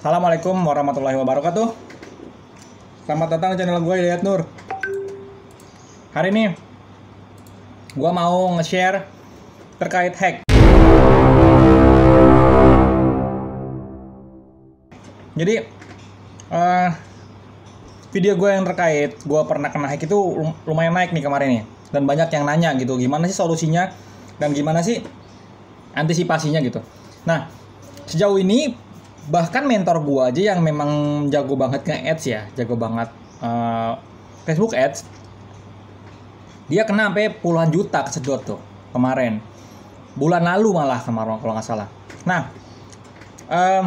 Assalamualaikum warahmatullahi wabarakatuh Selamat datang di channel gue Hidayat Nur Hari ini Gue mau nge-share Terkait hack Jadi uh, Video gue yang terkait Gue pernah kena hack itu lumayan naik nih kemarin nih Dan banyak yang nanya gitu Gimana sih solusinya Dan gimana sih antisipasinya gitu Nah sejauh ini bahkan mentor gue aja yang memang jago banget ke ads ya jago banget uh, Facebook ads dia kena sampai puluhan juta kesedot tuh kemarin bulan lalu malah kemarin kalau nggak salah nah um,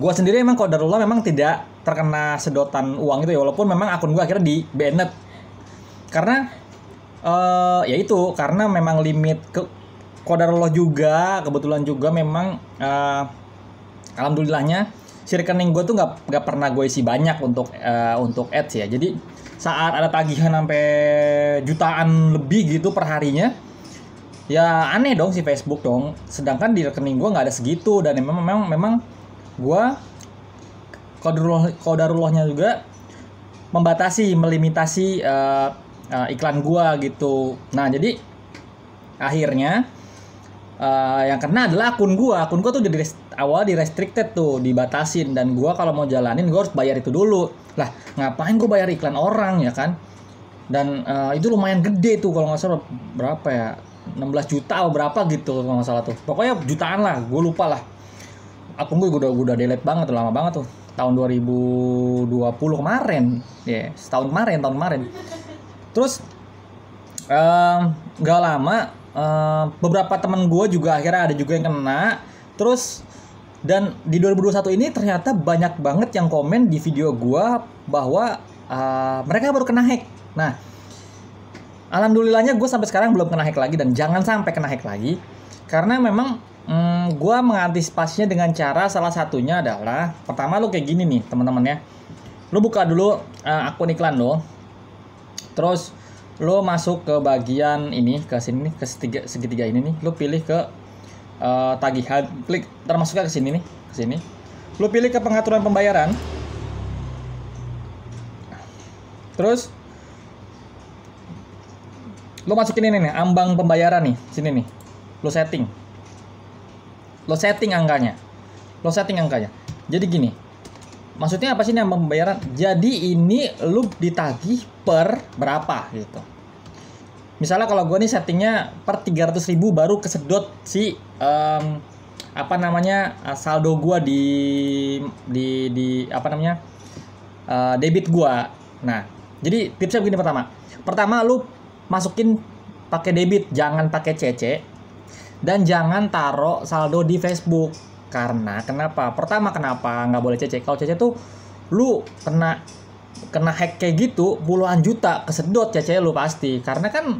gue sendiri emang darulah memang tidak terkena sedotan uang itu ya walaupun memang akun gue akhirnya di banned karena uh, ya itu karena memang limit ke kodarullah juga kebetulan juga memang uh, alhamdulillahnya si rekening gue tuh nggak nggak pernah gue isi banyak untuk uh, untuk ads ya jadi saat ada tagihan sampai jutaan lebih gitu per harinya ya aneh dong si Facebook dong sedangkan di rekening gue nggak ada segitu dan memang memang memang gue kodarullah kodarullahnya juga membatasi melimitasi uh, uh, iklan gue gitu nah jadi akhirnya uh, yang kena adalah akun gue akun gue tuh jadi awal di restricted tuh dibatasin dan gue kalau mau jalanin gue harus bayar itu dulu lah ngapain gue bayar iklan orang ya kan dan uh, itu lumayan gede tuh kalau nggak salah berapa ya 16 juta atau berapa gitu kalau nggak salah tuh pokoknya jutaan lah gue lupa lah aku gue udah udah delete banget tuh, lama banget tuh tahun 2020 kemarin ya yeah, setahun kemarin tahun kemarin terus eh, nggak uh, lama uh, beberapa teman gue juga akhirnya ada juga yang kena terus dan di 2021 ini ternyata banyak banget yang komen di video gua bahwa uh, mereka baru kena hack. Nah, alhamdulillahnya gue sampai sekarang belum kena hack lagi dan jangan sampai kena hack lagi karena memang mm, gue mengantisipasinya dengan cara salah satunya adalah pertama lo kayak gini nih teman-teman ya lo buka dulu uh, akun iklan lo terus lo masuk ke bagian ini ke sini ke segitiga ini nih lo pilih ke uh, tagihan klik termasuknya ke sini nih ke sini lu pilih ke pengaturan pembayaran terus lu masukin ini nih ambang pembayaran nih sini nih lu setting lo setting angkanya lo setting angkanya jadi gini maksudnya apa sih nih ambang pembayaran jadi ini lu ditagih per berapa gitu misalnya kalau gue nih settingnya per 300 ribu baru kesedot si um, apa namanya eh, saldo gue di di di apa namanya uh, debit gue nah jadi tipsnya begini pertama pertama lu masukin pakai debit jangan pakai CC dan jangan taruh saldo di Facebook karena kenapa pertama kenapa nggak boleh CC kalau CC tuh lu kena kena hack kayak gitu puluhan juta kesedot cece lu pasti karena kan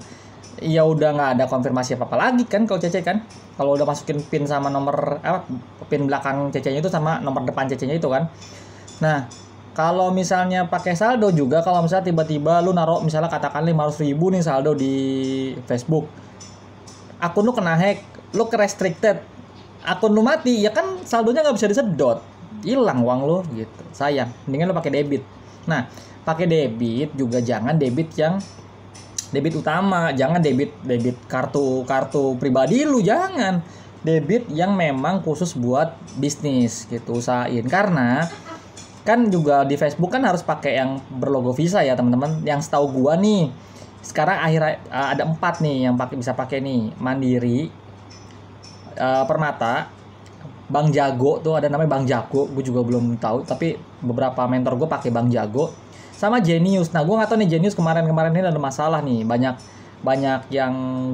ya udah nggak ada konfirmasi apa apa lagi kan kalau cece kan kalau udah masukin pin sama nomor apa pin belakang cece itu sama nomor depan cece itu kan nah kalau misalnya pakai saldo juga kalau misalnya tiba-tiba lu naruh misalnya katakan 500 ribu nih saldo di Facebook akun lu kena hack lu ke restricted akun lu mati ya kan saldonya nggak bisa disedot hilang uang lu gitu sayang mendingan lu pakai debit Nah, pakai debit juga jangan debit yang debit utama, jangan debit debit kartu kartu pribadi lu jangan. Debit yang memang khusus buat bisnis gitu usahain karena kan juga di Facebook kan harus pakai yang berlogo Visa ya teman-teman. Yang setahu gua nih sekarang akhir eh, ada empat nih yang pakai bisa pakai nih Mandiri, eh, Permata, Bang Jago tuh ada namanya Bang Jago, gue juga belum tahu tapi beberapa mentor gue pakai Bang Jago sama Genius. Nah, gue nggak tau nih Genius kemarin-kemarin ini ada masalah nih, banyak banyak yang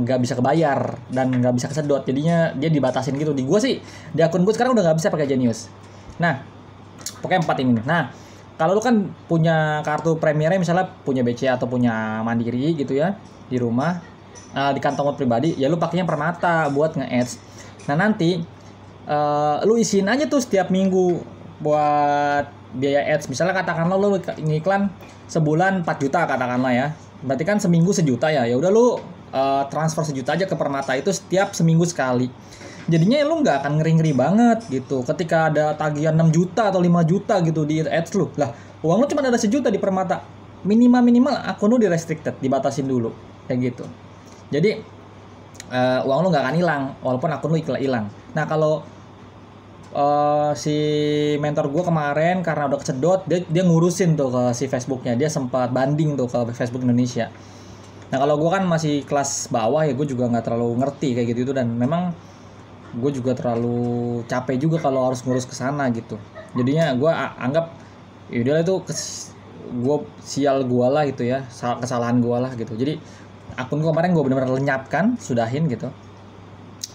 nggak bisa kebayar dan nggak bisa kesedot. Jadinya dia dibatasin gitu. Di gue sih, di akun gue sekarang udah nggak bisa pakai Genius. Nah, pokoknya empat ini. Nah, kalau lu kan punya kartu premiernya misalnya punya BC atau punya Mandiri gitu ya di rumah uh, di kantong pribadi ya lu pakainya permata buat nge-ads nah nanti uh, lu isiin aja tuh setiap minggu buat biaya ads misalnya katakanlah lo ngiklan sebulan 4 juta katakanlah ya berarti kan seminggu sejuta ya ya udah lo uh, eh, transfer sejuta aja ke permata itu setiap seminggu sekali jadinya lu nggak akan ngeri-ngeri banget gitu ketika ada tagihan 6 juta atau 5 juta gitu di ads lu lah uang lu cuma ada sejuta di permata minimal minimal akun lu di restricted dibatasin dulu kayak gitu jadi uh, uang lu nggak akan hilang walaupun akun lu hilang nah kalau uh, si mentor gue kemarin karena udah kecedot dia dia ngurusin tuh ke si Facebooknya dia sempat banding tuh ke Facebook Indonesia nah kalau gue kan masih kelas bawah ya gue juga nggak terlalu ngerti kayak gitu itu dan memang gue juga terlalu capek juga kalau harus ngurus ke sana gitu jadinya gue anggap yaudah itu gue sial gue lah gitu ya kesalahan gue lah gitu jadi akun gue kemarin gue benar-benar lenyapkan sudahin gitu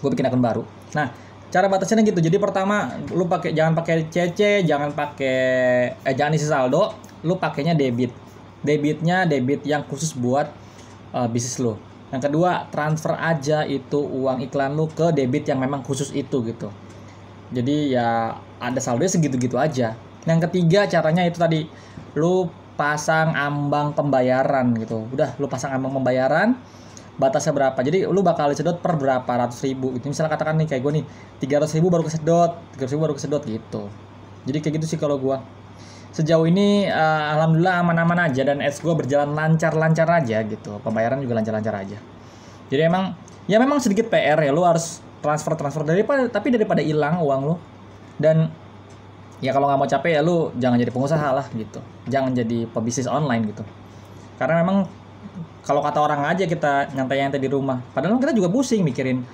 gue bikin akun baru nah cara batasnya gitu jadi pertama lu pakai jangan pakai CC jangan pakai eh jangan isi saldo lu pakainya debit debitnya debit yang khusus buat uh, bisnis lu yang kedua transfer aja itu uang iklan lu ke debit yang memang khusus itu gitu jadi ya ada saldo segitu-gitu aja yang ketiga caranya itu tadi lu pasang ambang pembayaran gitu udah lu pasang ambang pembayaran batasnya berapa jadi lu bakal disedot per berapa ratus ribu gitu misalnya katakan nih kayak gue nih tiga ratus ribu baru kesedot tiga ribu baru kesedot gitu jadi kayak gitu sih kalau gue sejauh ini uh, alhamdulillah aman-aman aja dan ads gue berjalan lancar-lancar aja gitu pembayaran juga lancar-lancar aja jadi emang ya memang sedikit PR ya lu harus transfer transfer daripada tapi daripada hilang uang lu dan ya kalau nggak mau capek ya lu jangan jadi pengusaha lah gitu jangan jadi pebisnis online gitu karena memang kalau kata orang aja kita nyantai-nyantai di rumah. Padahal kita juga pusing mikirin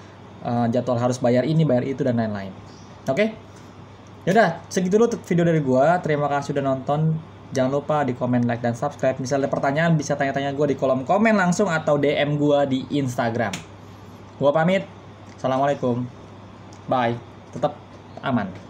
uh, jadwal harus bayar ini, bayar itu dan lain-lain. Oke? Okay? Yaudah, segitu dulu video dari gua. Terima kasih sudah nonton. Jangan lupa di komen, like, dan subscribe. Misalnya ada pertanyaan bisa tanya-tanya gua di kolom komen langsung atau DM gua di Instagram. Gua pamit. Assalamualaikum. Bye. Tetap aman.